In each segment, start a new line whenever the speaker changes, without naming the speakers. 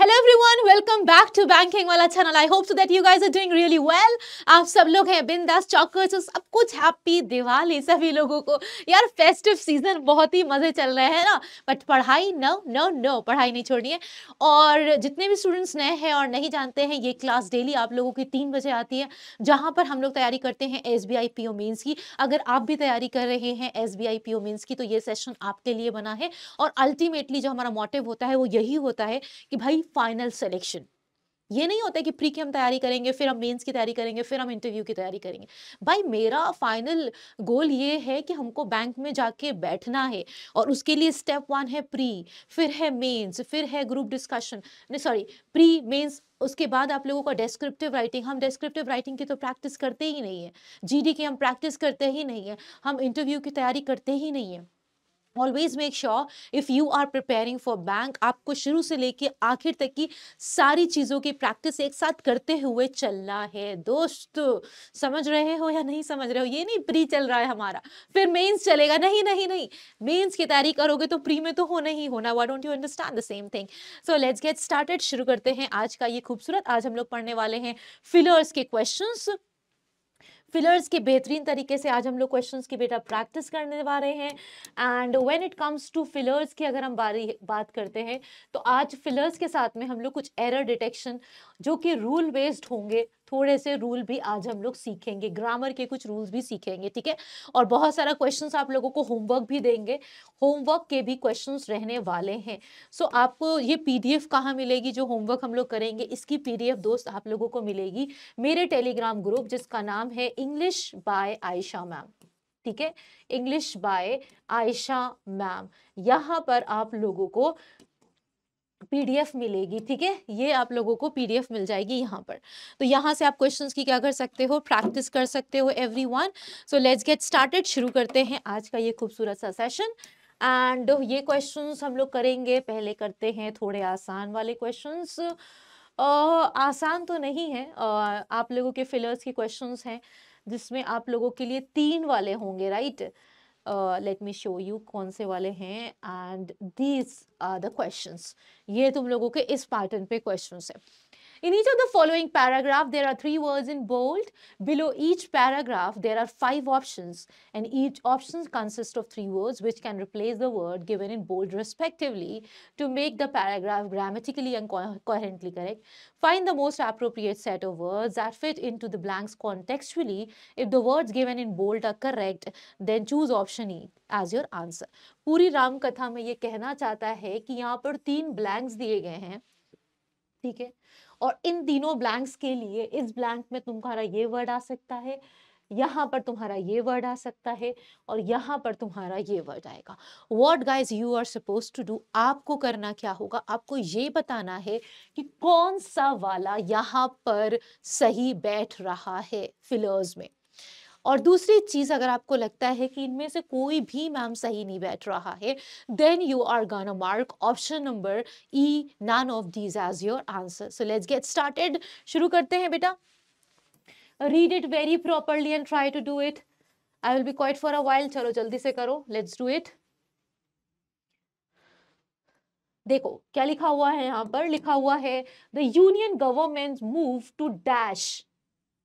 Hello everyone welcome back to banking वाला channel I hope so that you guys are doing really well आप सब लोग हैं बिंदास चौकर सब कुछ हैप्पी दिवाली सभी लोगों को यार फेस्टिव सीजन बहुत ही मज़े चल रहे हैं ना बट पढ़ाई नो नो नो पढ़ाई नहीं छोड़नी है और जितने भी स्टूडेंट्स नए हैं और नहीं जानते हैं ये क्लास डेली आप लोगों की तीन बजे आती है जहाँ पर हम लोग तैयारी करते हैं एस बी आई मीन्स की अगर आप भी तैयारी कर रहे हैं एस बी आई मीन्स की तो ये सेशन आपके लिए बना है और अल्टीमेटली जो हमारा मोटिव होता है वो यही होता है कि भाई हमारी फाइनल सेलेक्शन ये नहीं होता कि प्री की हम तैयारी करेंगे फिर हम मेंस की तैयारी करेंगे फिर हम इंटरव्यू की तैयारी करेंगे भाई मेरा फाइनल गोल ये है कि हमको बैंक में जाके बैठना है और उसके लिए स्टेप वन है प्री फिर है मेंस फिर है ग्रुप डिस्कशन नहीं सॉरी प्री मेंस उसके बाद आप लोगों का डिस्क्रिप्टिव राइटिंग हम डिस्क्रिप्टिव राइटिंग की तो प्रैक्टिस करते ही नहीं है जी की हम प्रैक्टिस करते ही नहीं है हम इंटरव्यू की तैयारी करते ही नहीं है always make sure if you are preparing for bank आपको शुरू से लेके आखिर तक की सारी चीज़ों की प्रैक्टिस एक साथ करते हुए चलना है दोस्त समझ रहे हो या नहीं समझ रहे हो ये नहीं प्री चल रहा है हमारा फिर मेन्स चलेगा नहीं नहीं नहीं मेन्स की तैयारी करोगे तो प्री में तो होना ही होना why don't you understand the same thing so let's get started शुरू करते हैं आज का ये खूबसूरत आज हम लोग पढ़ने वाले हैं फिलर्स के क्वेश्चन फिलर्स के बेहतरीन तरीके से आज हम लोग क्वेश्चंस की बेटा प्रैक्टिस करने वा रहे हैं and when it comes to fillers की अगर हम बारी बात करते हैं तो आज फिलर्स के साथ में हम लोग कुछ एरर डिटेक्शन जो कि रूल बेस्ड होंगे थोड़े से रूल भी आज हम लोग सीखेंगे ग्रामर के कुछ रूल्स भी सीखेंगे ठीक है और बहुत सारा क्वेश्चंस आप लोगों को होमवर्क भी देंगे होमवर्क के भी क्वेश्चंस रहने वाले हैं सो so, आपको ये पीडीएफ कहाँ मिलेगी जो होमवर्क हम लोग करेंगे इसकी पीडीएफ दोस्त आप लोगों को मिलेगी मेरे टेलीग्राम ग्रुप जिसका नाम है इंग्लिश बाय आयशा मैम ठीक है इंग्लिश बाय आयशा मैम यहाँ पर आप लोगों को पीडीएफ मिलेगी ठीक है ये आप लोगों को पीडीएफ मिल जाएगी यहाँ पर तो यहाँ से आप क्वेश्चंस की क्या कर सकते हो प्रैक्टिस कर सकते हो everyone so let's get started शुरू करते हैं आज का ये खूबसूरत सा सेशन एंड ये क्वेश्चंस हम लोग करेंगे पहले करते हैं थोड़े आसान वाले क्वेश्चन आसान तो नहीं है uh, आप लोगों के फिलर्स के क्वेश्चंस हैं जिसमें आप लोगों के लिए तीन वाले होंगे right right? Let me show you कौन से वाले हैं and these are the questions ये तुम लोगों के इस पैटर्न पे क्वेश्चंस है In each of the following paragraph, there are three words in bold. Below each paragraph, there are five options and each option consists of three words which can replace the word given in bold respectively to make the paragraph grammatically and coherently correct. Find the most appropriate set of words that fit into the blanks contextually. If the words given in bold are correct, then choose option E as your answer. पूरी राम कथा में ये कहना चाहता है कि यहाँ पर तीन ब्लैंक्स दिए गए हैं ठीक है और इन तीनों ब्लैंक्स के लिए इस ब्लैंक में तुम्हारा ये वर्ड आ सकता है यहाँ पर तुम्हारा ये वर्ड आ सकता है और यहाँ पर तुम्हारा ये वर्ड आएगा what guys you are suppose to do आपको करना क्या होगा आपको ये बताना है कि कौन सा वाला यहाँ पर सही बैठ रहा है फिलर्स में और दूसरी चीज़ अगर आपको लगता है कि इनमें से कोई भी मैम सही नहीं बैठ रहा है then you are gonna mark option number E none of these as your answer so let's get started शुरू करते हैं बेटा read it very properly and try to do it I will be quiet for a while चलो जल्दी से करो let's do it देखो क्या लिखा हुआ है यहां पर लिखा हुआ है the union government move to dash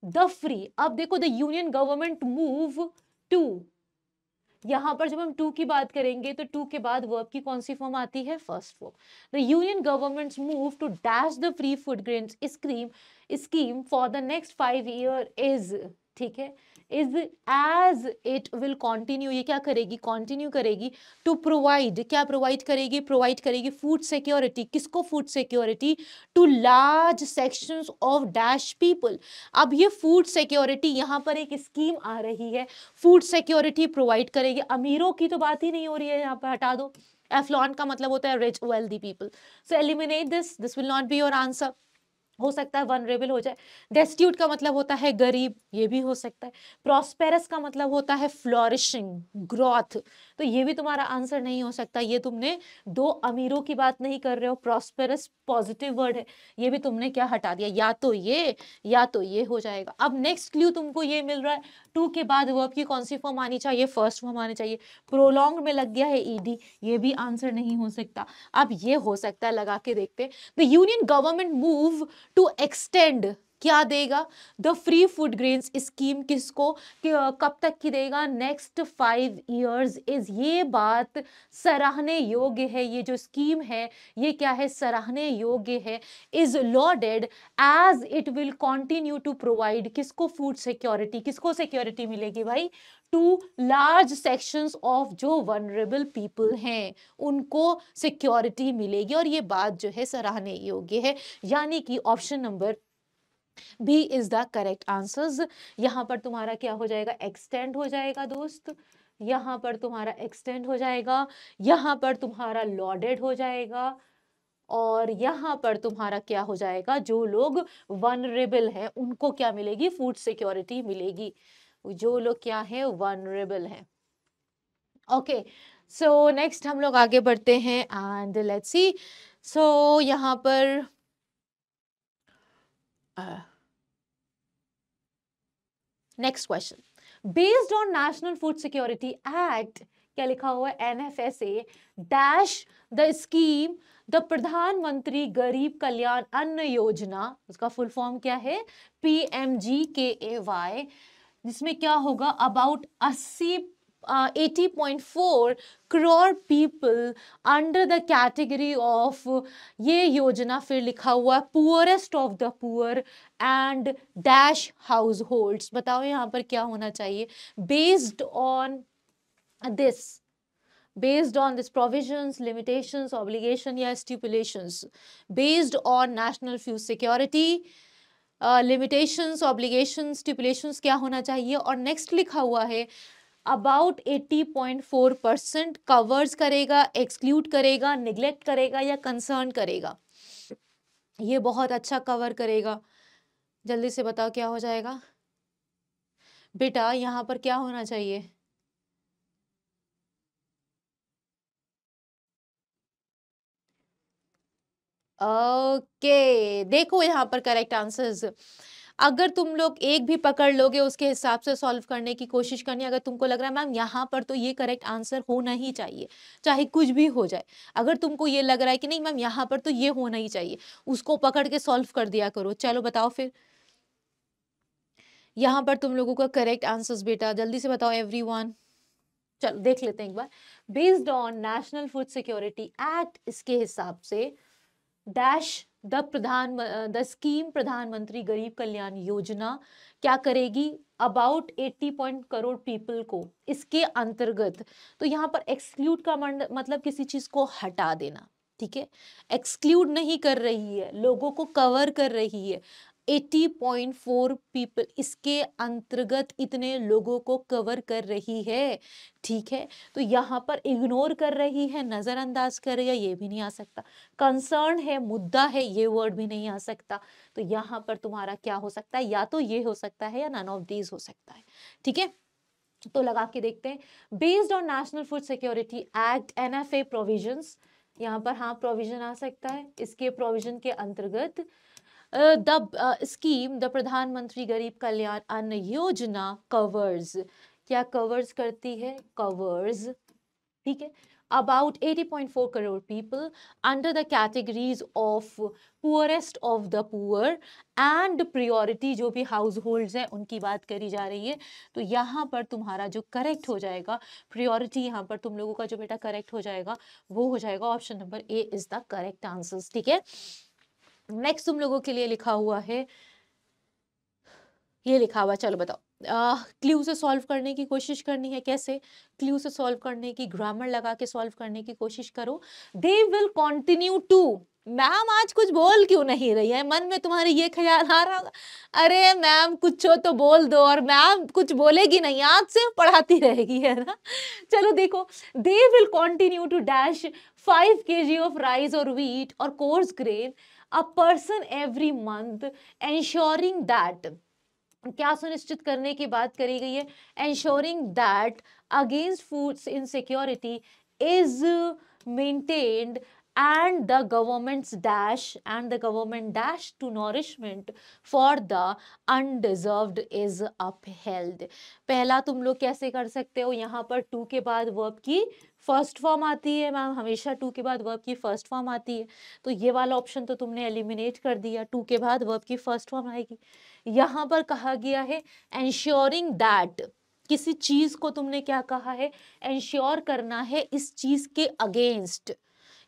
the free अब देखो the union government move to यहां पर जब हम टू की बात करेंगे तो टू के बाद वर्ब की कौन सी फॉर्म आती है first form the union government move to dash the free food grain scheme scheme for the next five year is ठीक है is as it will continue ये क्या करेगी कॉन्टिन्यू करेगी टू प्रोवाइड क्या प्रोवाइड करेगी प्रोवाइड करेगी फूड सिक्योरिटी किसको food security to large sections of dash people अब ये फूड सिक्योरिटी यहाँ पर एक स्कीम आ रही है फूड सिक्योरिटी प्रोवाइड करेगी अमीरों की तो बात ही नहीं हो रही है यहाँ पर हटा दो एफलॉन का मतलब होता है rich wealthy people so eliminate this this will not be your answer हो सकता है वनरेबल हो जाए डेस्ट्यूट का मतलब होता है गरीब ये भी हो सकता है प्रॉस्पेरस का मतलब होता है फ्लोरिशिंग ग्रोथ तो ये भी तुम्हारा आंसर नहीं हो सकता ये तुमने दो अमीरों की बात नहीं कर रहे हो प्रॉस्पेरस पॉजिटिव वर्ड है ये भी तुमने क्या हटा दिया या तो ये या तो ये हो जाएगा अब नेक्स्ट क्ल्यू तुमको ये मिल रहा है टू के बाद वर्ब की कौन सी फॉर्म आनी चाहिए फर्स्ट फॉर्म आनी चाहिए प्रोलॉन्ग में लग गया है ईडी ये भी आंसर नहीं हो सकता अब ये हो सकता है लगा के देखते the union government move to extend क्या देगा the free food grains scheme किसको कि कब तक की देगा नेक्स्ट फाइव ईयर्स इज ये बात सराहने योग्य है ये जो स्कीम है ये क्या है सराहने योग्य है is lauded as it will continue to provide किसको फूड सिक्योरिटी किसको सिक्योरिटी मिलेगी भाई टू लार्ज सेक्शंस ऑफ जो वनरेबल पीपल हैं उनको सिक्योरिटी मिलेगी और ये बात जो है सराहने योग्य है यानी कि option number B is the correct answers यहाँ पर तुम्हारा क्या हो जाएगा एक्सटेंड हो जाएगा दोस्त यहाँ पर तुम्हारा एक्सटेंड हो जाएगा यहाँ पर तुम्हारा लॉडेड हो जाएगा और यहाँ पर तुम्हारा क्या हो जाएगा जो लोग वनरेबल हैं उनको क्या मिलेगी फूड सिक्योरिटी मिलेगी जो लोग क्या है वनरेबल है ओके सो नेक्स्ट हम लोग आगे बढ़ते हैं एंड लेट्स सी सो यहाँ पर next question based on national food security act क्या लिखा हुआ है N F S A dash the scheme the Pradhan Mantri Garib कल्याण अन्न योजना उसका फुल फॉर्म क्या है P M G K A Y जिसमें क्या होगा अबाउट अस्सी eighty point four crore people under the category of ये योजना फिर लिखा हुआ है poorest of the poor and dash households बताओ यहाँ पर क्या होना चाहिए based on this based on this provision limitation obligation या stipulations based on national food security limitations obligation stipulation क्या होना चाहिए और नेक्स्ट लिखा हुआ है अबाउट 80.4 परसेंट कवर्स करेगा एक्सक्लूड करेगा निग्लेक्ट करेगा या कंसर्न करेगा ये बहुत अच्छा कवर करेगा जल्दी से बताओ क्या हो जाएगा बेटा यहाँ पर क्या होना चाहिए ओके देखो यहाँ पर करेक्ट आंसर्स अगर तुम लोग एक भी पकड़ लोगे उसके हिसाब से सॉल्व करने की कोशिश करनी अगर तुमको लग रहा है मैम यहाँ पर तो ये करेक्ट आंसर होना ही चाहिए चाहे कुछ भी हो जाए अगर तुमको ये लग रहा है कि नहीं मैम यहाँ पर तो ये होना ही चाहिए उसको पकड़ के सॉल्व कर दिया करो चलो बताओ फिर यहाँ पर तुम लोगों का करेक्ट आंसर्स बेटा जल्दी से बताओ एवरी चलो देख लेते हैं एक बार based on national food security act इसके हिसाब से dash the Pradhan the scheme Pradhan Mantri Garib कल्याण योजना क्या करेगी अबाउट 80 पॉइंट करोड़ पीपल को इसके अंतर्गत तो यहाँ पर एक्सक्लूड का मतलब किसी चीज़ को हटा देना ठीक है एक्सक्लूड नहीं कर रही है लोगों को कवर कर रही है 80.4 पीपल इसके अंतर्गत इतने लोगों को कवर कर रही है ठीक है तो यहाँ पर इग्नोर कर रही है नज़रअंदाज कर रही है ये भी नहीं आ सकता कंसर्न है मुद्दा है ये वर्ड भी नहीं आ सकता तो यहाँ पर तुम्हारा क्या हो सकता है या तो ये हो सकता है या नन ऑफ दीज हो सकता है ठीक है तो लगा के देखते हैं based on national food security act N F A provision यहाँ पर हाँ प्रोविजन आ सकता है इसके प्रोविजन के अंतर्गत the scheme the Pradhan Mantri Garib कल्याण अन्न योजना कवर्स क्या कवर्स करती है कवर्स ठीक है about eighty point four crore people under the categories of poorest of the poor and priority जो भी हाउस होल्ड हैं उनकी बात करी जा रही है तो यहाँ पर तुम्हारा जो करेक्ट हो जाएगा प्रियोरिटी यहाँ पर तुम लोगों का जो बेटा करेक्ट हो जाएगा वो हो जाएगा option number A is the correct answers ठीक है नेक्स्ट तुम लोगों के लिए लिखा हुआ है ये लिखा हुआ चलो बताओ क्ल्यू uh, से सॉल्व करने की कोशिश करनी है कैसे क्ल्यू से सॉल्व करने की ग्रामर लगा के सॉल्व करने की कोशिश करो they will continue to ma'am आज कुछ बोल क्यों नहीं रही है मन में तुम्हारे ये ख्याल आ रहा होगा अरे मैम कुछ हो तो बोल दो और मैम कुछ बोलेगी नहीं आज से पढ़ाती रहेगी है ना चलो देखो they will continue to dash five K G of rice और वीट और coarse grain a person every month ensuring that क्या सुनिश्चित करने की बात करी गई है ensuring that against food insecurity is maintained and the government's dash and the government dash to nourishment for the undeserved is up पहला तुम लोग कैसे कर सकते हो यहाँ पर टू के बाद वर्ब की फर्स्ट फॉर्म आती है मैम हमेशा टू के बाद वर्ब की फर्स्ट फॉर्म आती है तो ये वाला ऑप्शन तो तुमने एलिमिनेट कर दिया टू के बाद वर्ब की फर्स्ट फॉर्म आएगी यहाँ पर कहा गया है एंश्योरिंग दैट किसी चीज़ को तुमने क्या कहा है एंश्योर करना है इस चीज़ के अगेंस्ट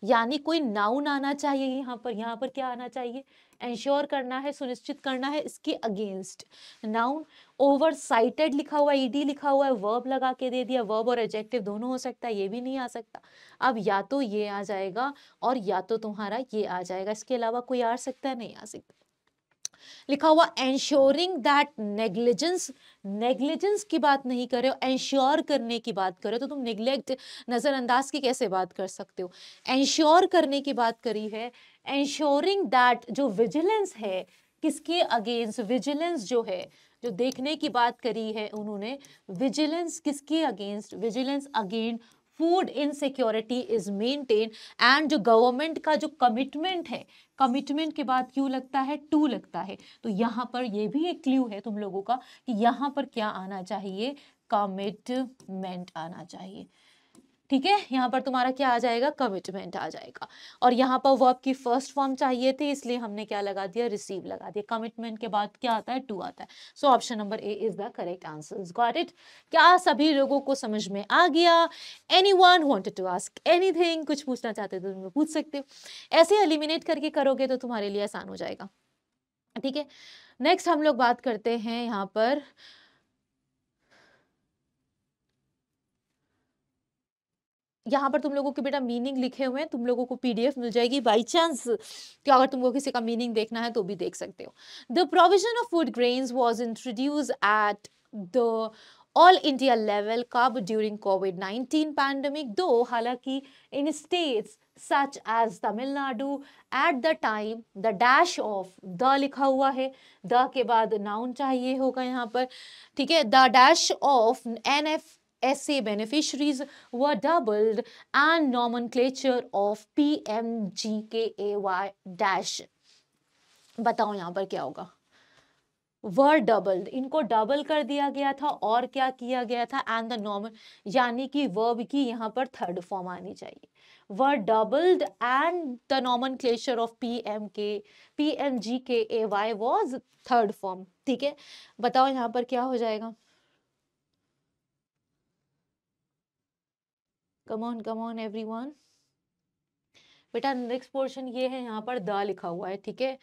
यानी कोई नाउन आना चाहिए यहाँ पर यहाँ पर क्या आना चाहिए इंश्योर करना है सुनिश्चित करना है इसके अगेंस्ट नाउन ओवर साइटेड लिखा हुआ ईडी लिखा हुआ है वर्ब लगा के दे दिया वर्ब और एजेक्टिव दोनों हो सकता है ये भी नहीं आ सकता अब या तो ये आ जाएगा और या तो तुम्हारा ये आ जाएगा इसके अलावा कोई आ सकता है नहीं आ सकता लिखा हुआ एंश्योरिंग दैट नेग्लिजेंस नेग्लिजेंस की बात नहीं कर रहे हो एंश्योर करने की बात कर रहे हो तो तुम निग्लेक्ट नज़रअंदाज की कैसे बात कर सकते हो एंश्योर करने की बात करी है एंश्योरिंग दैट जो विजिलेंस है किसके अगेंस्ट विजिलेंस जो है जो देखने की बात करी है उन्होंने विजिलेंस किसके against vigilance again food insecurity is maintain and जो गवर्नमेंट का जो कमिटमेंट है कमिटमेंट के बाद क्यों लगता है टू लगता है तो यहाँ पर ये भी एक क्ल्यू है तुम लोगों का कि यहाँ पर क्या आना चाहिए कमिटमेंट आना चाहिए ठीक है यहाँ पर तुम्हारा क्या आ जाएगा कमिटमेंट आ जाएगा और यहाँ पर वर्ब की फर्स्ट फॉर्म चाहिए थी इसलिए हमने क्या लगा दिया रिसीव लगा दिया कमिटमेंट के बाद क्या आता है टू आता है so option number A is the correct answer got it क्या सभी लोगों को समझ में आ गया any one wanted to ask any कुछ पूछना चाहते तो तुम्हें पूछ सकते हो ऐसे एलिमिनेट करके करोगे तो तुम्हारे लिए आसान हो जाएगा ठीक है नेक्स्ट हम लोग बात करते हैं यहाँ पर यहाँ पर तुम लोगों के बेटा मीनिंग लिखे हुए हैं तुम लोगों को पीडीएफ मिल जाएगी बाई चांस कि अगर तुमको किसी का मीनिंग देखना है तो भी देख सकते हो the provision of food grains was introduce at the all India level कब during COVID nineteen pandemic though हालांकि in states such as Tamil Nadu at the time the dash of the लिखा हुआ है द के बाद नाउन चाहिए होगा यहाँ पर ठीक है the dash of N F SA beneficiaries were doubled and nomenclature of PMGKAY- dash. बताओ यहाँ पर क्या होगा वर डबल्ड इनको डबल कर दिया गया था और क्या किया गया था एंड द नॉर्मल यानी कि वर्ब की यहाँ पर थर्ड फॉर्म आनी चाहिए were doubled and the nomenclature of P M K P M G K A Y was third form ठीक है बताओ यहाँ पर क्या हो जाएगा come on come on every one बेटा नेक्स्ट पोर्शन ये है यहाँ पर दा लिखा हुआ है ठीक है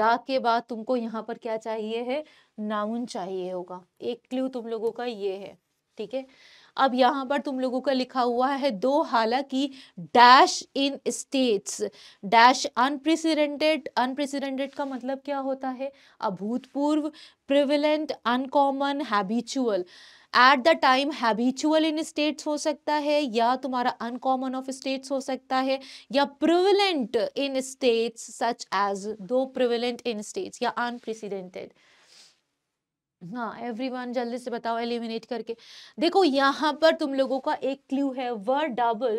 दा के बाद तुमको यहाँ पर क्या चाहिए है नाउन चाहिए होगा एक क्ल्यू तुम लोगों का ये है ठीक है अब यहाँ पर तुम लोगों का लिखा हुआ है दो हालांकि dash in states dash unprecedented unprecedented का मतलब क्या होता है अभूतपूर्व prevalent uncommon habitual at the time habitual in states हो सकता है या तुम्हारा अनकॉमन ऑफ स्टेट्स हो सकता है या prevalent in states such as though prevalent in states या अनप्रेसिडेंटेड हाँ वन जल्दी से बताओ एलिमिनेट करके देखो यहाँ पर तुम लोगों का एक क्ल्यू है were double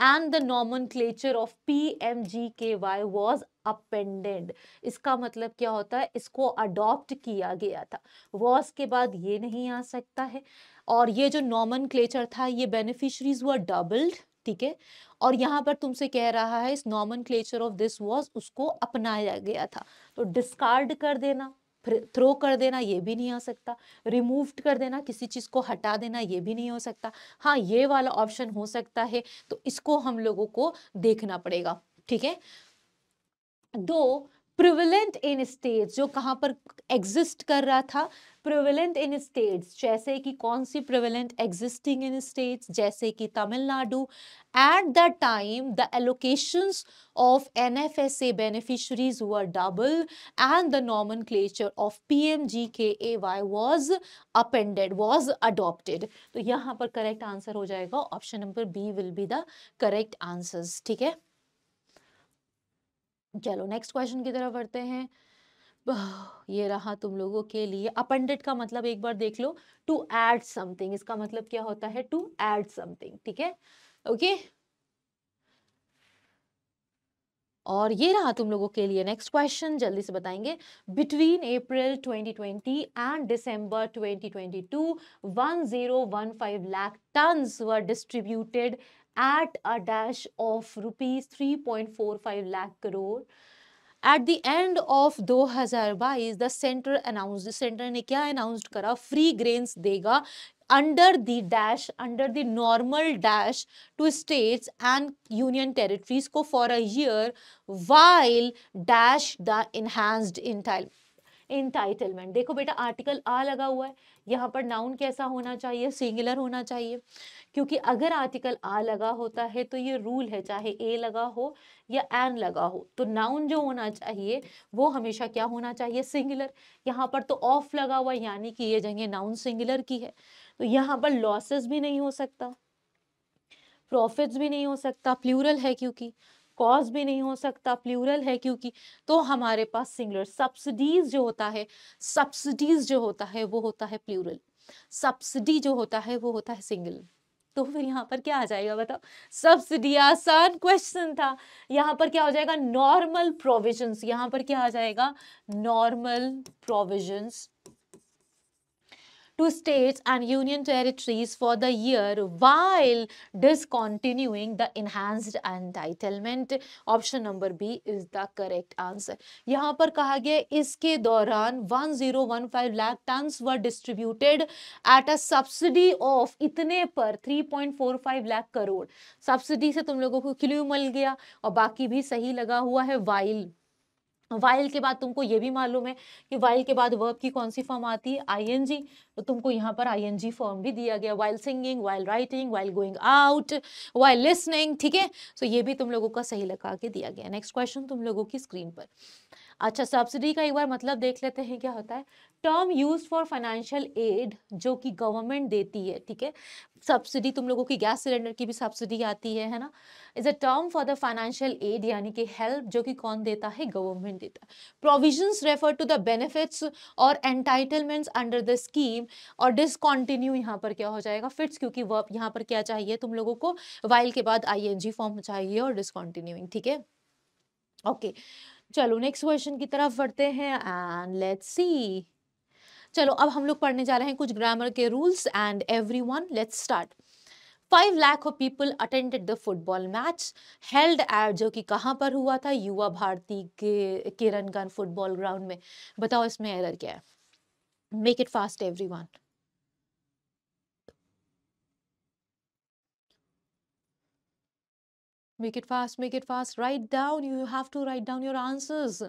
and the nomenclature of P M G K Y was appended इसका मतलब क्या होता है इसको अडॉप्ट किया गया था वॉज के बाद ये नहीं आ सकता है और ये जो नॉमन क्लेचर था ये बेनिफिशरीज वर डबल्ड ठीक है और यहाँ पर तुमसे कह रहा है इस nomenclature of this was उसको अपनाया गया था तो डिस्कार्ड कर देना थ्रो कर देना ये भी नहीं आ सकता रिमूव कर देना किसी चीज़ को हटा देना ये भी नहीं हो सकता हाँ ये वाला ऑप्शन हो सकता है तो इसको हम लोगों को देखना पड़ेगा ठीक है दो प्रिविलेंट इन स्टेट्स जो कहाँ पर एग्जिस्ट कर रहा था प्रिविलेंट इन स्टेट्स जैसे कि कौन सी प्रिविलेंट एग्जिस्टिंग इन स्टेट्स जैसे कि Tamil Nadu at the time the allocations of N F S A beneficiaries हुआ double and the nomenclature of P M G K A Y was appended was adopted तो यहाँ पर correct answer हो जाएगा option number B will be the correct answers ठीक है चलो next question की तरफ बढ़ते हैं ये रहा तुम लोगों के लिए अपेंडेड का मतलब एक बार देख लो टू एड समथिंग इसका मतलब क्या होता है टू एड समथिंग ठीक है ओके और ये रहा तुम लोगों के लिए नेक्स्ट क्वेश्चन जल्दी से बताएंगे between April 2020 and December 2022 1015 lakh tons were distributed at a dash of rupees 3.45 lakh crore at the end of 2022 center announced the Centre ne kya announced kara? Free grains dega under the dash under the normal dash to states and union territories ko for a year while dash the enhanced entitlement entitlement देखो बेटा article आ लगा हुआ है यहाँ पर noun कैसा होना चाहिए सिंगुलर होना चाहिए क्योंकि अगर आर्टिकल आ लगा होता है तो ये रूल है चाहे ए लगा हो या एन लगा हो तो नाउन जो होना चाहिए वो हमेशा क्या होना चाहिए सिंगुलर यहाँ पर तो ऑफ लगा हुआ यानी कि ये जगह नाउन सिंगुलर की है तो यहाँ पर लॉसेस भी नहीं हो सकता प्रॉफिट्स भी नहीं हो सकता प्लूरल है क्योंकि कॉज भी नहीं हो सकता प्लूरल है क्योंकि तो हमारे पास सिंगुलर सब्सिडीज जो होता है सब्सिडीज जो होता है वो होता है प्लूरल सब्सिडी जो होता है वो होता है सिंगल तो फिर यहाँ पर क्या आ जाएगा बताओ सब्सिडी आसान क्वेश्चन था यहाँ पर क्या हो जाएगा नॉर्मल प्रोविजंस यहाँ पर क्या आ जाएगा normal provisions to states and union territories for the year while discontinuing the enhanced entitlement option number B is the correct answer यहाँ पर कहा गया इसके दौरान 1015 lakh tons were distributed at a subsidy of इतने पर 3.45 लाख करोड़ सब्सिडी से तुम लोगों को क्ल्यू मिल गया और बाकी भी सही लगा हुआ है वाइल वाइल के बाद तुमको ये भी मालूम है कि वाइल के बाद वर्ब की कौन सी फॉर्म आती है आईएनजी तो तुमको यहाँ पर आईएनजी फॉर्म भी दिया गया while singing while writing while going out while listening ठीक है सो ये भी तुम लोगों का सही लगा के दिया गया नेक्स्ट क्वेश्चन तुम लोगों की स्क्रीन पर अच्छा सब्सिडी का एक बार मतलब देख लेते हैं क्या होता है term use for financial aid जो कि गवर्नमेंट देती है ठीक है सब्सिडी तुम लोगों की गैस सिलेंडर की भी सब्सिडी आती है है ना is a term for the financial aid यानी कि हेल्प जो कि कौन देता है गवर्नमेंट देता है provision refer to the benefits और एंटाइटलमेंट्स अंडर द स्कीम और डिसकॉन्टिन्यू यहाँ पर क्या हो जाएगा फिट्स क्योंकि वर्ब यहाँ पर क्या चाहिए तुम लोगों को वाइल के बाद आई फॉर्म चाहिए और डिसकॉन्टिन्यूइंग ठीक है ओके okay. चलो नेक्स्ट क्वेश्चन की तरफ बढ़ते हैं एंड लेट्स सी चलो अब हम लोग पढ़ने जा रहे हैं कुछ ग्रामर के rules and every one let's start five lakh of people attended the football match held at जो कि कहाँ पर हुआ था युवा भारती के केरनगन फुटबॉल ग्राउंड में बताओ इसमें एरर क्या है make it fast every one make it fast make it fast write down you have to write down your answers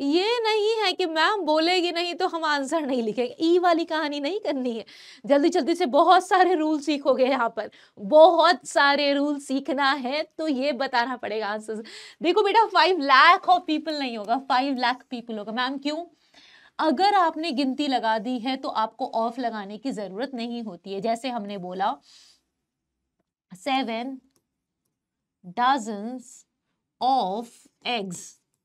ये नहीं है कि मैम बोलेगी नहीं तो हम आंसर नहीं लिखेंगे ई वाली कहानी नहीं करनी है जल्दी जल्दी से बहुत सारे रूल सीखोगे यहाँ पर बहुत सारे रूल सीखना है तो ये बताना पड़ेगा आंसर्स देखो बेटा फाइव लाख ऑफ पीपल नहीं होगा फाइव लाख पीपल होगा मैम क्यों अगर आपने गिनती लगा दी है तो आपको ऑफ लगाने की ज़रूरत नहीं होती है जैसे हमने बोला सेवन dozens of eggs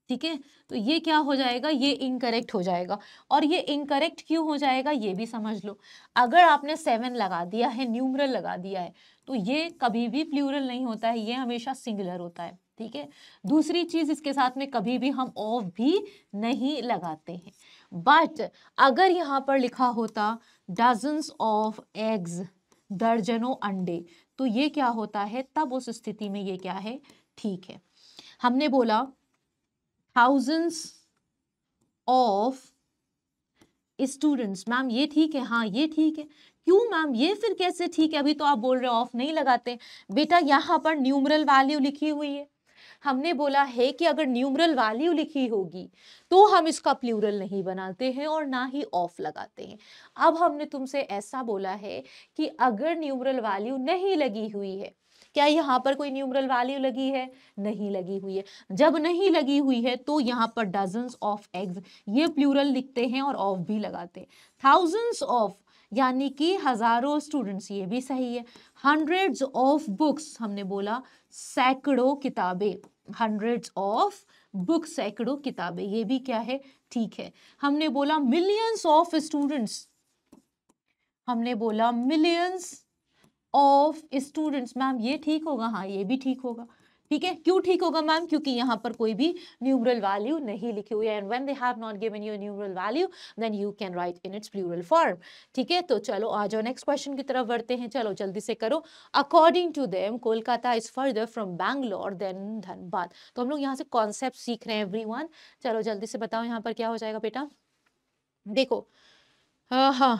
ठीक है तो ये क्या हो जाएगा ये इनकरेक्ट हो जाएगा और ये इनकरेक्ट क्यों हो जाएगा ये भी समझ लो अगर आपने सेवन लगा दिया है न्यूमरल लगा दिया है तो ये कभी भी प्लूरल नहीं होता है ये हमेशा सिंगुलर होता है ठीक है दूसरी चीज़ इसके साथ में कभी भी हम ऑफ भी नहीं लगाते हैं बट अगर यहाँ पर लिखा होता डजन्स ऑफ एग्स दर्जनों अंडे तो ये क्या होता है तब उस स्थिति में ये क्या है ठीक है हमने बोला थाउजेंड्स ऑफ स्टूडेंट्स मैम ये ठीक है हाँ ये ठीक है क्यों मैम ये फिर कैसे ठीक है अभी तो आप बोल रहे हो ऑफ नहीं लगाते बेटा यहाँ पर न्यूमरल वैल्यू लिखी हुई है हमने बोला है कि अगर न्यूमरल वैल्यू लिखी होगी तो हम इसका प्लूरल नहीं बनाते हैं और ना ही ऑफ लगाते हैं अब हमने तुमसे ऐसा बोला है कि अगर न्यूमरल वैल्यू नहीं लगी हुई है क्या यहाँ पर कोई न्यूमरल वैल्यू लगी है नहीं लगी हुई है जब नहीं लगी हुई है तो यहाँ पर डजन्स ऑफ एग्स ये प्लूरल लिखते हैं और ऑफ भी लगाते हैं थाउजेंड्स ऑफ यानी कि हज़ारों स्टूडेंट्स ये भी सही है हंड्रेड्स ऑफ बुक्स हमने बोला सैकड़ों किताबें हंड्रेड्स ऑफ बुक सैकड़ों किताबें ये भी क्या है ठीक है हमने बोला मिलियंस ऑफ स्टूडेंट्स हमने बोला मिलियंस ऑफ स्टूडेंट्स मैम ये ठीक होगा हाँ ये भी ठीक होगा ठीक है क्यों ठीक होगा मैम क्योंकि यहाँ पर कोई भी न्यूमरल वैल्यू नहीं लिखी हुई है and when they have not given you numeral value then you can write in its plural form ठीक है तो चलो आ जाओ नेक्स्ट क्वेश्चन की तरफ बढ़ते हैं चलो जल्दी से करो according to them Kolkata is further from Bangalore then Dhanbad तो हम लोग यहाँ से कॉन्सेप्ट सीख रहे हैं एवरी चलो जल्दी से बताओ यहाँ पर क्या हो जाएगा बेटा देखो हाँ हाँ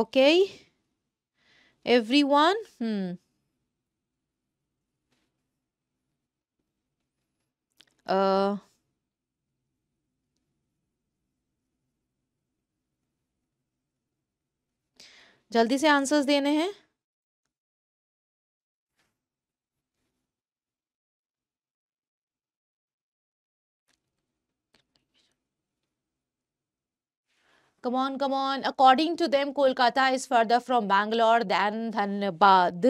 ओके एवरी वन हम्म जल्दी से आंसर्स देने हैं come on come on according to them Kolkata is further from Bangalore than Dhanbad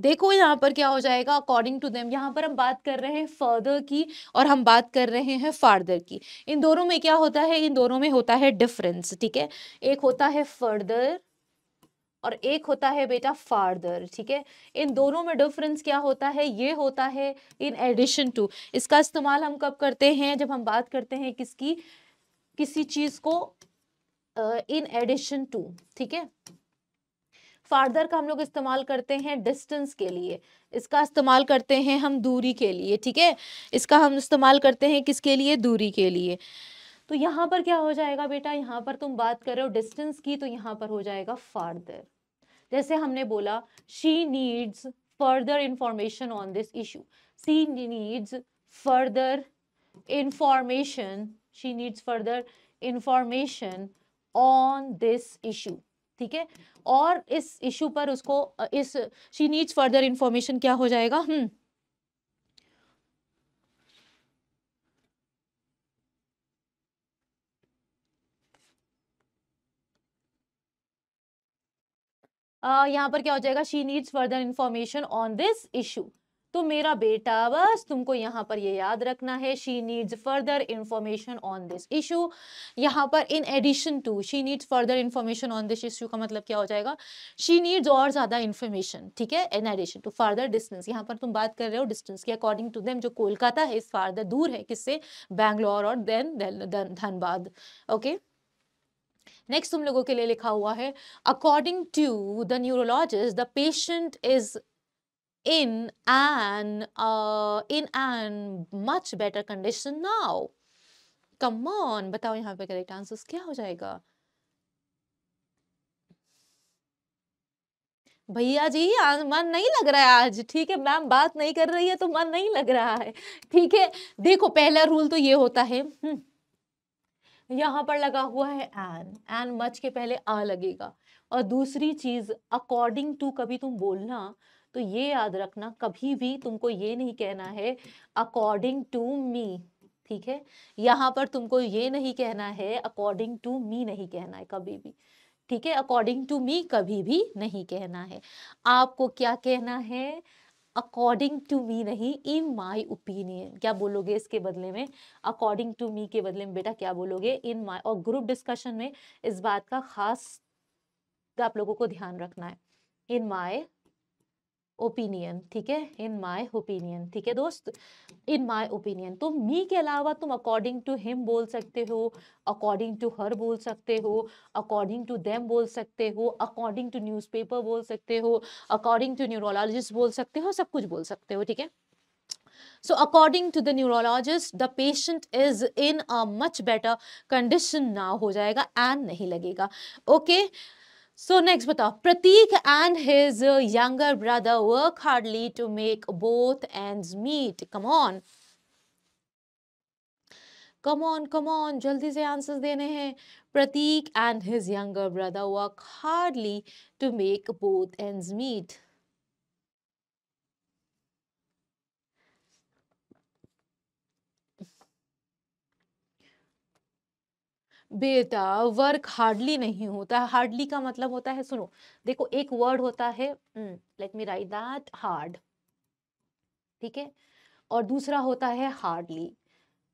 देखो यहाँ पर क्या हो जाएगा अकॉर्डिंग टू देम यहाँ पर हम बात कर रहे हैं फर्दर की और हम बात कर रहे हैं फार्दर की इन दोनों में क्या होता है इन दोनों में होता है डिफरेंस ठीक है एक होता है फर्दर और एक होता है बेटा फार्दर ठीक है इन दोनों में डिफरेंस क्या होता है ये होता है इन एडिशन टू इसका इस्तेमाल हम कब करते हैं जब हम बात करते हैं किसकी किसी चीज़ को इन एडिशन टू ठीक है फार्दर का हम लोग इस्तेमाल करते हैं डिस्टेंस के लिए इसका इस्तेमाल करते हैं हम दूरी के लिए ठीक है इसका हम इस्तेमाल करते हैं किसके लिए दूरी के लिए तो यहाँ पर क्या हो जाएगा बेटा यहाँ पर तुम बात कर रहे हो डिस्टेंस की तो यहाँ पर हो जाएगा फार्दर जैसे हमने बोला she needs further information on this issue she needs further information she needs further information on this issue ठीक है और इस इशू पर उसको इस शी नीड्स फर्दर इंफॉर्मेशन क्या हो जाएगा हम्म यहाँ पर क्या हो जाएगा she needs further information on this issue तो मेरा बेटा बस तुमको यहाँ पर ये याद रखना है she needs further information on this issue यहाँ पर in addition to she needs further information on this issue का मतलब क्या हो जाएगा शी नीड्स और ज़्यादा इन्फॉर्मेशन ठीक है in addition to further distance यहाँ पर तुम बात कर रहे हो डिस्टेंस के अकॉर्डिंग टू देम जो कोलकाता है इस फार्दर दूर है किससे बैंगलोर और देन धनबाद ओके नेक्स्ट तुम लोगों के लिए लिखा हुआ है according to the neurologist the patient is in an uh, in an much better condition now come on, बताओ यहाँ पे करेक्ट आंसर क्या हो जाएगा भैया जी आज मन नहीं लग रहा है आज ठीक है मैम बात नहीं कर रही है तो मन नहीं लग रहा है ठीक है देखो पहला रूल तो ये होता है हम्म, यहाँ पर लगा हुआ है एन एन मच के पहले आ लगेगा और दूसरी चीज अकॉर्डिंग टू कभी तुम बोलना तो ये याद रखना कभी भी तुमको ये नहीं कहना है अकॉर्डिंग टू मी ठीक है यहाँ पर तुमको ये नहीं कहना है अकॉर्डिंग टू मी नहीं कहना है कभी भी ठीक है अकॉर्डिंग टू मी कभी भी नहीं कहना है आपको क्या कहना है अकॉर्डिंग टू मी नहीं इन माई ओपिनियन क्या बोलोगे इसके बदले में अकॉर्डिंग टू मी के बदले में बेटा क्या बोलोगे इन माई और ग्रुप डिस्कशन में इस बात का खास आप लोगों को ध्यान रखना है इन माई ओपिनियन ठीक है इन माय ओपिनियन ठीक है दोस्त इन माय ओपिनियन तो मी के अलावा तुम अकॉर्डिंग टू हिम बोल सकते हो अकॉर्डिंग टू हर बोल सकते हो अकॉर्डिंग टू देम बोल सकते हो अकॉर्डिंग टू न्यूज़पेपर बोल सकते हो अकॉर्डिंग टू न्यूरोलॉजिस्ट बोल सकते हो सब कुछ बोल सकते हो ठीक है So according to the neurologist, the patient is in a much better condition now हो जाएगा and नहीं लगेगा Okay? So next batao, Pratik and his younger brother work hardly to make both ends meet. Come on. Come on, come on, जल्दी से answers देने हैं Prateek and his younger brother work hardly to make both ends meet बेटा work hardly नहीं होता hardly का मतलब होता है सुनो देखो एक वर्ड होता है let me write that hard ठीक है और दूसरा होता है हार्डली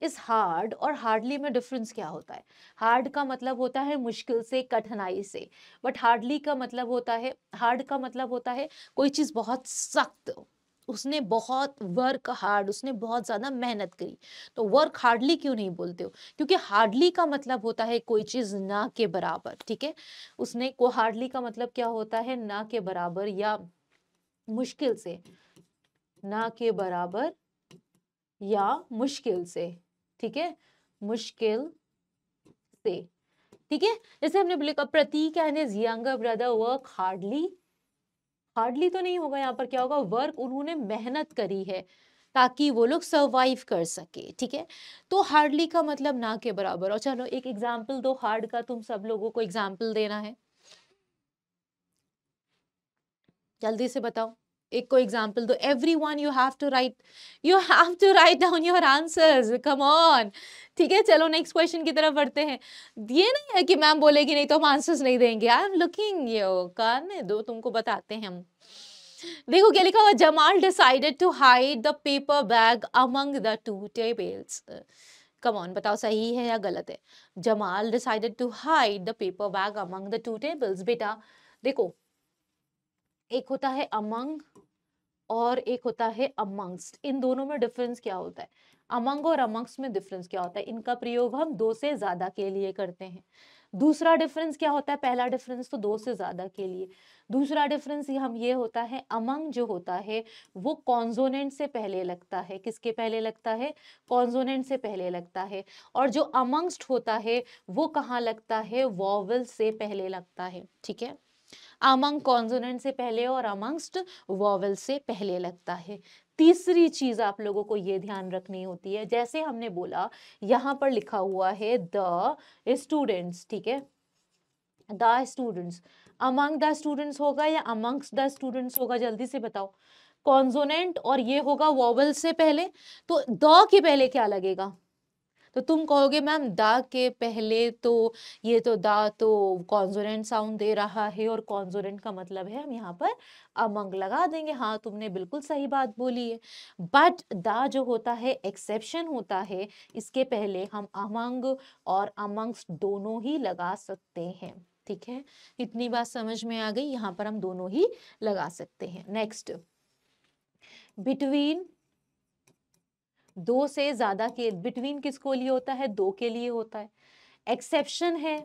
इस हार्ड और हार्डली में डिफरेंस क्या होता है हार्ड का मतलब होता है मुश्किल से कठिनाई से बट हार्डली का मतलब होता है हार्ड का मतलब होता है कोई चीज़ बहुत सख्त उसने बहुत वर्क हार्ड उसने बहुत ज़्यादा मेहनत करी तो वर्क हार्डली क्यों नहीं बोलते हो क्योंकि हार्डली का मतलब होता है कोई चीज़ ना के बराबर ठीक है उसने को हार्डली का मतलब क्या होता है ना के बराबर या मुश्किल से ना के बराबर या मुश्किल से ठीक है मुश्किल से ठीक है जैसे हमने बोले Prateek and his younger brother work hardly hardly तो नहीं होगा यहाँ पर क्या होगा वर्क उन्होंने मेहनत करी है ताकि वो लोग सर्वाइव कर सके ठीक है तो हार्डली का मतलब ना के बराबर और चलो एक एग्जाम्पल दो हार्ड का तुम सब लोगों को एग्जाम्पल देना है जल्दी से बताओ एक को एग्जाम्पल दो every one you have to write you have to write down your answers come on ठीक है चलो नेक्स्ट क्वेश्चन की तरफ बढ़ते हैं ये नहीं है कि मैम बोलेगी नहीं तो हम आंसर्स नहीं देंगे आई एम लुकिंग ये करने दो तुमको बताते हैं हम देखो क्या लिखा हुआ Jamal decided to hide the paper bag among the two tables come on बताओ सही है या गलत है Jamal decided to hide the paper bag among the two tables बेटा देखो एक होता है अमंग और एक होता है अमंगस्ट इन दोनों में डिफरेंस क्या होता है अमंग और अमंगस्ट में डिफरेंस क्या होता है इनका प्रयोग हम दो से ज़्यादा के लिए करते हैं दूसरा डिफरेंस क्या होता है पहला डिफरेंस तो दो से ज़्यादा के लिए दूसरा डिफरेंस हम ये होता है अमंग जो होता है वो कॉन्जोनेंट से पहले लगता है किसके पहले लगता है कॉन्जोनेंट से पहले लगता है और जो अमंगस्ट होता है वो कहाँ लगता है वॉवल से पहले लगता है ठीक है अमंग कॉन्जोनेंट से पहले और अमंगस्ट वॉवल से पहले लगता है तीसरी चीज आप लोगों को ये ध्यान रखनी होती है जैसे हमने बोला यहाँ पर लिखा हुआ है द स्टूडेंट्स ठीक है the students among the students होगा या अमंग्स द स्टूडेंट्स होगा जल्दी से बताओ कॉन्जोनेंट और ये होगा वॉवल से पहले तो द के पहले क्या लगेगा तो तुम कहोगे मैम दा के पहले तो ये तो दा तो कॉन्जोरेंट साउंड दे रहा है और कॉन्जोरेंट का मतलब है हम यहाँ पर अमंग लगा देंगे हाँ तुमने बिल्कुल सही बात बोली है बट दा जो होता है एक्सेप्शन होता है इसके पहले हम अमंग और अमंग्स दोनों ही लगा सकते हैं ठीक है इतनी बात समझ में आ गई यहाँ पर हम दोनों ही लगा सकते हैं नेक्स्ट बिटवीन दो से ज़्यादा के बिटवीन किसको लिए होता है दो के लिए होता है एक्सेप्शन है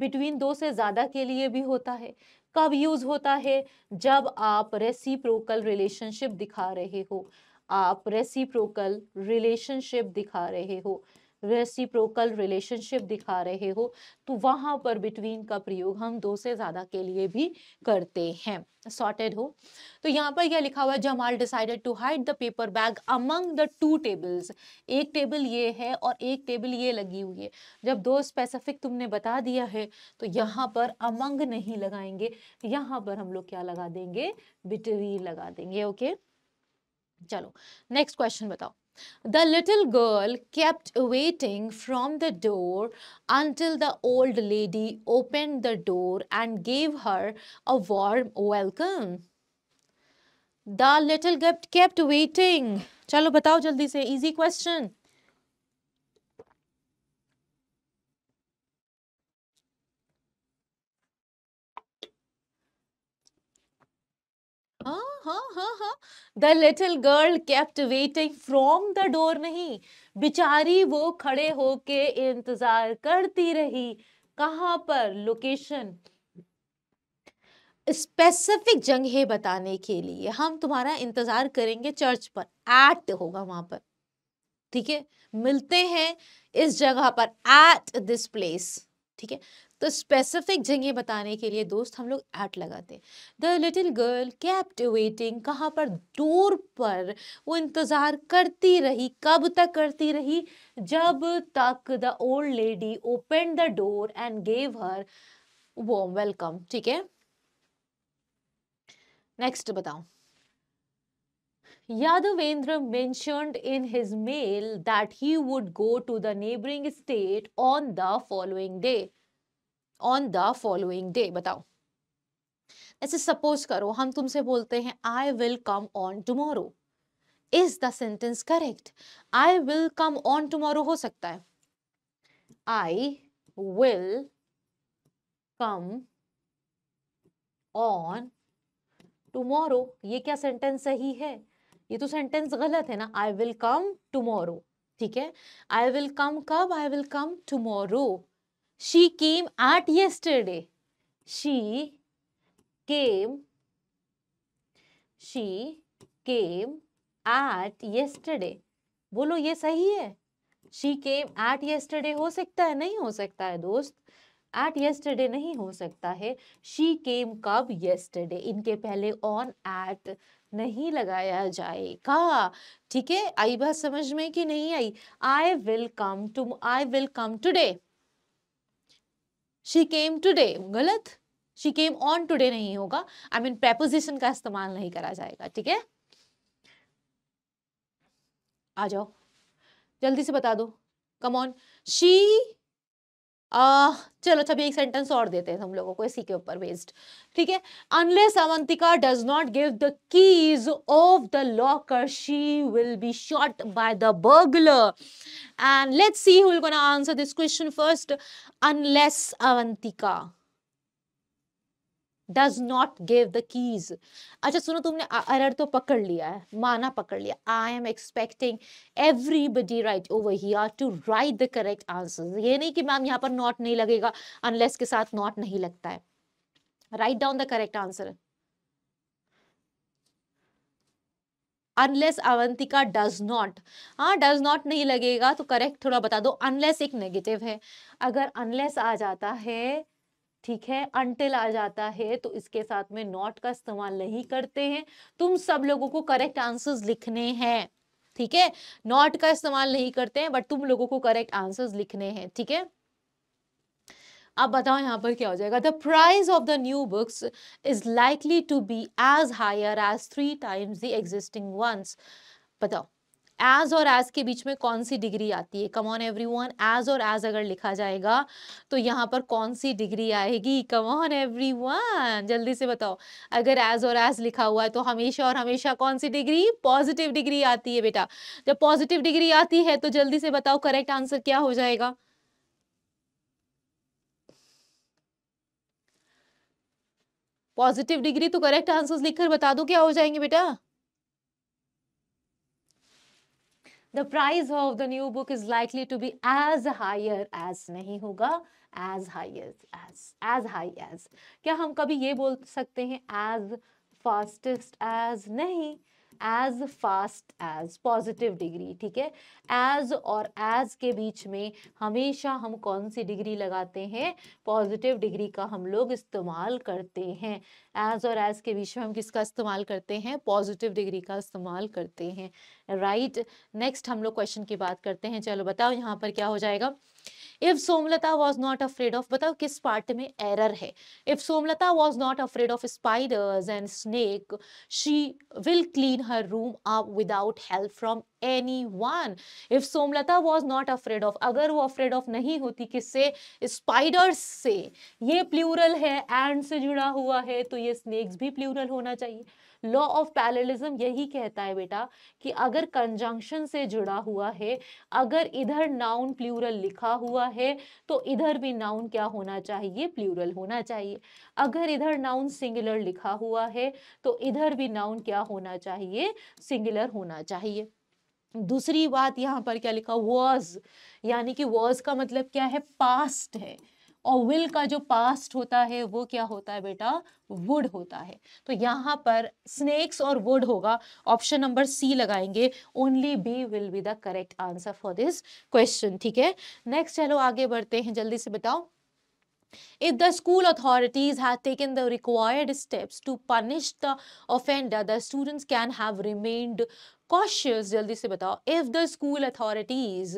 बिटवीन दो से ज़्यादा के लिए भी होता है कब यूज़ होता है जब आप रेसिप्रोकल रिलेशनशिप दिखा रहे हो आप रेसिप्रोकल रिलेशनशिप दिखा रहे हो रेसिप्रोकल रिलेशनशिप दिखा रहे हो तो वहां पर बिटवीन का प्रयोग हम दो से ज़्यादा के लिए भी करते हैं सॉर्टेड हो तो यहाँ पर यह लिखा हुआ है Jamal decided to hide the paper bag among the two tables एक टेबल ये है और एक टेबल ये लगी हुई है जब दो स्पेसिफिक तुमने बता दिया है तो यहाँ पर अमंग नहीं लगाएंगे यहाँ पर हम लोग क्या लगा देंगे बिटवीन लगा देंगे ओके चलो नेक्स्ट क्वेश्चन बताओ The little girl kept waiting from the door until the old lady opened the door and gave her a warm welcome. The little girl kept waiting. चलो बताओ जल्दी से easy question. The little girl kept waiting from the door नहीं बिचारी वो खड़े होके इंतजार करती रही कहाँ पर लोकेशन स्पेसिफिक जगह बताने के लिए हम तुम्हारा इंतजार करेंगे चर्च पर एट होगा वहां पर ठीक है मिलते हैं इस जगह पर एट दिस प्लेस ठीक है तो स्पेसिफिक जगह बताने के लिए दोस्त हम लोग ऐट लगाते हैं the little girl kept waiting कहाँ पर डोर पर वो इंतज़ार करती रही कब तक करती रही जब तक the old lady open the door and gave her वो वेलकम ठीक है नेक्स्ट बताओ Yadavendra mentioned in his mail that he would go to the neighboring state on the following day. On the following day, बताओ ऐसे suppose करो हम तुमसे बोलते हैं I will come on tomorrow is the sentence correct I will come on tomorrow हो सकता है आई will come on tomorrow ये क्या सेंटेंस सही है ये तो सेंटेंस गलत है ना आई विल कम टूमोरो ठीक है आई विल कम कब I will come tomorrow she came at yesterday she came she came at yesterday बोलो ये सही है शी केम एट येस्टरडे हो सकता है नहीं हो सकता है दोस्त एट येस्टरडे नहीं हो सकता है शी केम कब येस्टरडे इनके पहले ऑन एट नहीं लगाया जाएगा ठीक है आई बात समझ में कि नहीं I I will come to I will come today she came today गलत शी केम ऑन टूडे नहीं होगा आई मीन प्रेपोजिशन का इस्तेमाल नहीं करा जाएगा ठीक है आ जाओ जल्दी से बता दो कम ऑन शी चलो अच्छा एक सेंटेंस और देते हैं हम लोगों को इसी के ऊपर बेस्ड ठीक है unless Avantika does not give the keys of the locker she will be shot by the burglar and let's see who gonna answer this question first unless Avantika does not give the keys अच्छा सुनो तुमने अरर तो पकड़ लिया है माना पकड़ लिया I am expecting everybody right over are to write the correct answer ये नहीं कि मैम यहाँ पर नॉट नहीं लगेगा अनलेस के साथ नॉट नहीं लगता है write down the correct answer unless Avantika does not हाँ डज नॉट नहीं लगेगा तो करेक्ट थोड़ा बता दो अनलेस एक नेगेटिव है अगर अनलेस आ जाता है ठीक है अंटिल आ जाता है तो इसके साथ में नॉट का इस्तेमाल नहीं करते हैं तुम सब लोगों को करेक्ट आंसर्स लिखने हैं ठीक है नॉट का इस्तेमाल नहीं करते हैं बट तुम लोगों को करेक्ट आंसर्स लिखने हैं ठीक है अब बताओ यहाँ पर क्या हो जाएगा the price of the new books is likely to be as higher as three times the existing ones बताओ एज और एज के बीच में कौन सी डिग्री आती है कमॉन एवरी वन एज और एज अगर लिखा जाएगा तो यहाँ पर कौन सी डिग्री आएगी कमॉन एवरी वन जल्दी से बताओ अगर एज और एज लिखा हुआ है तो हमेशा और हमेशा कौन सी डिग्री पॉजिटिव डिग्री आती है बेटा जब पॉजिटिव डिग्री आती है तो जल्दी से बताओ करेक्ट आंसर क्या हो जाएगा पॉजिटिव डिग्री तो करेक्ट आंसर्स लिखकर बता दो क्या हो जाएंगे बेटा the price of the new book is likely to be as higher as नहीं होगा as high as as high as क्या हम कभी ये बोल सकते हैं एज फास्टेस्ट एज नहीं as fast as positive degree ठीक है एज और एज के बीच में हमेशा हम कौन सी डिग्री लगाते हैं पॉजिटिव डिग्री का हम लोग इस्तेमाल करते हैं एज और एज के बीच में हम किसका इस्तेमाल करते हैं पॉजिटिव डिग्री का इस्तेमाल करते हैं राइट right? नेक्स्ट हम लोग क्वेश्चन की बात करते हैं चलो बताओ यहाँ पर क्या हो जाएगा if Somlata was not afraid of बताओ किस पार्ट में एरर है if Somlata was not afraid of spiders and snake she will clean her room up without help from anyone if Somlata was not afraid of अगर वो afraid of नहीं होती किससे spiders से ये प्लूरल है एंड से जुड़ा हुआ है तो ये स्नेक्स भी प्लूरल होना चाहिए लॉ ऑफ पैरेलिज्म यही कहता है बेटा कि अगर कंजंक्शन से जुड़ा हुआ है अगर इधर नाउन प्लूरल लिखा हुआ है तो इधर भी नाउन क्या होना चाहिए प्लूरल होना चाहिए अगर इधर नाउन सिंगुलर लिखा हुआ है तो इधर भी नाउन क्या होना चाहिए सिंगुलर होना चाहिए दूसरी बात यहाँ पर क्या लिखा वॉज यानी कि वॉज का मतलब क्या है पास्ट है और विल का जो पास्ट होता है वो क्या होता है बेटा वुड होता है तो यहाँ पर स्नेक्स और वुड होगा ऑप्शन नंबर सी लगाएंगे only B will be the correct answer for this question ठीक है नेक्स्ट चलो आगे बढ़ते हैं जल्दी से बताओ If the school authorities had taken the required steps to punish the offender, the students can have remained cautious. जल्दी से बताओ. If the school authorities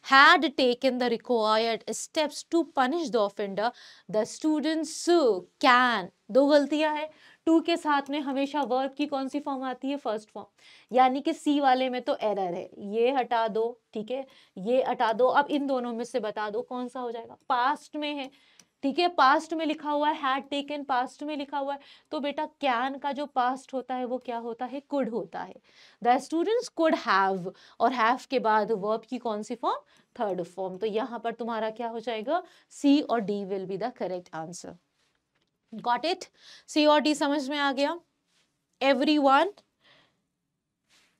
had taken the required steps to punish the offender, the students can. दो गलतियां हैं. To के साथ में हमेशा वर्ब की कौन सी फॉर्म आती है फर्स्ट फॉर्म यानी कि सी वाले में तो एरर है ये हटा दो ठीक है ये हटा दो अब इन दोनों में से बता दो कौन सा हो जाएगा पास्ट में है ठीक है पास्ट में लिखा हुआ है हैड टेकन पास्ट में लिखा हुआ है तो बेटा कैन का जो पास्ट होता है वो क्या होता है कुड होता है द स्टूडेंट्स कुड हैव और हैव के बाद वर्ब की कौन सी फॉर्म थर्ड फॉर्म तो यहाँ पर तुम्हारा क्या हो जाएगा सी और D will be the correct answer got it C और डी समझ में आ गया एवरी वन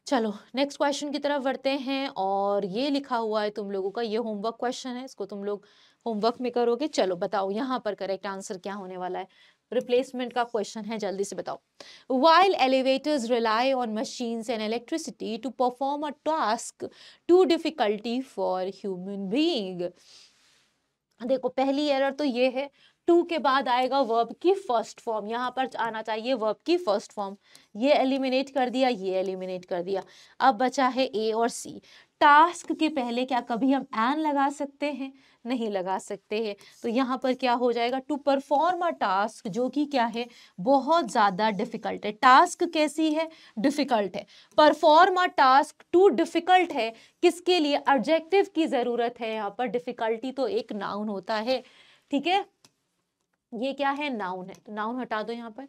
चलो नेक्स्ट क्वेश्चन की तरफ बढ़ते हैं और ये लिखा हुआ है तुम लोगों का ये होमवर्क क्वेश्चन है इसको तुम लोग होमवर्क में करोगे चलो बताओ यहाँ पर करेक्ट आंसर क्या होने वाला है रिप्लेसमेंट का क्वेश्चन है जल्दी से बताओ while elevators rely on machines and electricity to perform a task too difficulty for human being देखो पहली एरर तो ये है टू के बाद आएगा वर्ब की फर्स्ट फॉर्म यहाँ पर आना चाहिए वर्ब की फर्स्ट फॉर्म ये एलिमिनेट कर दिया ये एलिमिनेट कर दिया अब बचा है ए और सी टास्क के पहले क्या कभी हम एन लगा सकते हैं नहीं लगा सकते हैं तो यहाँ पर क्या हो जाएगा टू परफॉर्म अ टास्क जो कि क्या है बहुत ज़्यादा डिफ़िकल्ट है टास्क कैसी है डिफ़िकल्ट है perform a task too difficult है किसके लिए ऑब्जेक्टिव की ज़रूरत है यहाँ पर डिफ़िकल्टी तो एक नाउन होता है ठीक है ये क्या है नाउन है तो नाउन हटा दो यहाँ पर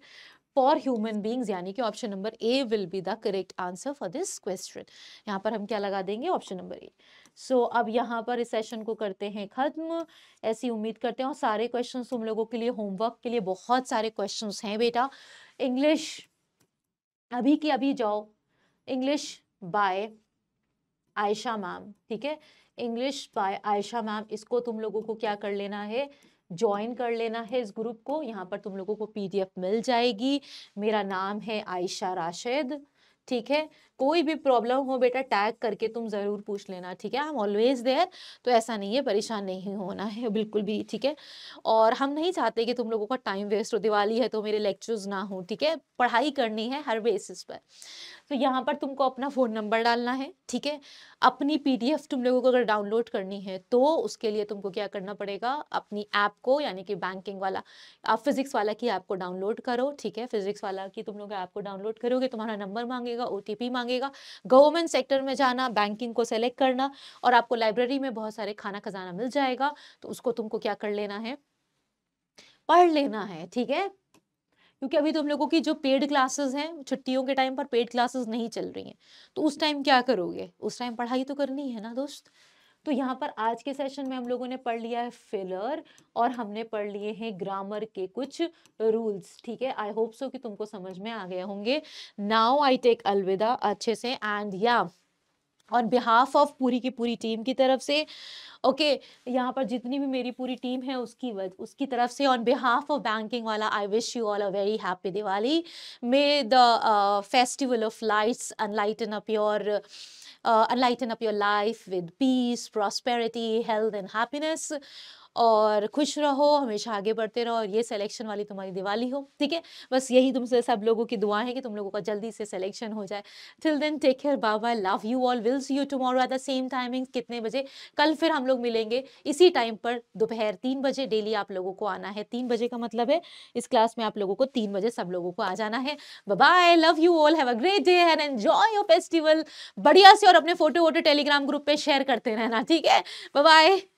फॉर ह्यूमन बींग्स यानी कि option number A will be the correct answer for this question यहाँ पर हम क्या लगा देंगे ऑप्शन नंबर ए सो अब यहाँ पर इस सेशन को करते हैं ख़त्म ऐसी उम्मीद करते हैं और सारे क्वेश्चन तुम लोगों के लिए होमवर्क के लिए बहुत सारे क्वेश्चन हैं बेटा इंग्लिश अभी की अभी जाओ इंग्लिश बाय आयशा मैम ठीक है इंग्लिश बाय आयशा मैम इसको तुम लोगों को क्या कर लेना है ज्वाइन कर लेना है इस ग्रुप को यहाँ पर तुम लोगों को पीडीएफ मिल जाएगी मेरा नाम है आयशा राशिद ठीक है कोई भी प्रॉब्लम हो बेटा टैग करके तुम ज़रूर पूछ लेना ठीक है हम ऑलवेज देयर तो ऐसा नहीं है परेशान नहीं होना है बिल्कुल भी ठीक है और हम नहीं चाहते कि तुम लोगों का टाइम वेस्ट हो दिवाली है तो मेरे लेक्चर्स ना हो ठीक है पढ़ाई करनी है हर बेसिस पर तो यहाँ पर तुमको अपना फ़ोन नंबर डालना है ठीक है अपनी पी तुम लोगों को अगर डाउनलोड करनी है तो उसके लिए तुमको क्या करना पड़ेगा अपनी ऐप को यानी कि बैंकिंग वाला आप फिजिक्स वाला की ऐप को डाउनलोड करो ठीक है फिजिक्स वाला की तुम लोग ऐप को डाउनलोड करोगे तुम्हारा नंबर मांगेगा ओ मांगेगा लगेगा गवर्नमेंट सेक्टर में जाना बैंकिंग को सेलेक्ट करना और आपको लाइब्रेरी में बहुत सारे खाना खजाना मिल जाएगा तो उसको तुमको क्या कर लेना है पढ़ लेना है ठीक है क्योंकि अभी तुम लोगों की जो पेड क्लासेस हैं छुट्टियों के टाइम पर पेड क्लासेस नहीं चल रही हैं तो उस टाइम क्या करोगे उस टाइम पढ़ाई तो करनी है ना दोस्त तो यहाँ पर आज के सेशन में हम लोगों ने पढ़ लिया है फिलर और हमने पढ़ लिए हैं ग्रामर के कुछ रूल्स ठीक है आई होप सो कि तुमको समझ में आ गए होंगे नाउ आई टेक अलविदा अच्छे से एंड या ऑन बिहाफ ऑफ पूरी की पूरी टीम की तरफ से ओके okay, यहाँ पर जितनी भी मेरी पूरी टीम है उसकी वज, उसकी तरफ से ऑन बिहाफ ऑफ बैंकिंग वाला I wish you all a very happy Diwali may the festival of lights enlighten up your uh, up your life with peace, prosperity, health, and happiness. और खुश रहो हमेशा आगे बढ़ते रहो और ये सिलेक्शन वाली तुम्हारी दिवाली हो ठीक है बस यही तुमसे सब लोगों की दुआ है कि तुम लोगों का जल्दी से सिलेक्शन हो जाए till then take care bye bye love you all will see you tomorrow at the same timing कितने बजे कल फिर हम लोग मिलेंगे इसी टाइम पर दोपहर तीन बजे डेली आप लोगों को आना है तीन बजे का मतलब है इस क्लास में आप लोगों को तीन बजे सब लोगों को आ जाना है bye love you all have a great day and enjoy your festival बढ़िया से और अपने फोटो वोटो टेलीग्राम ग्रुप पे शेयर करते रहना ठीक है बाय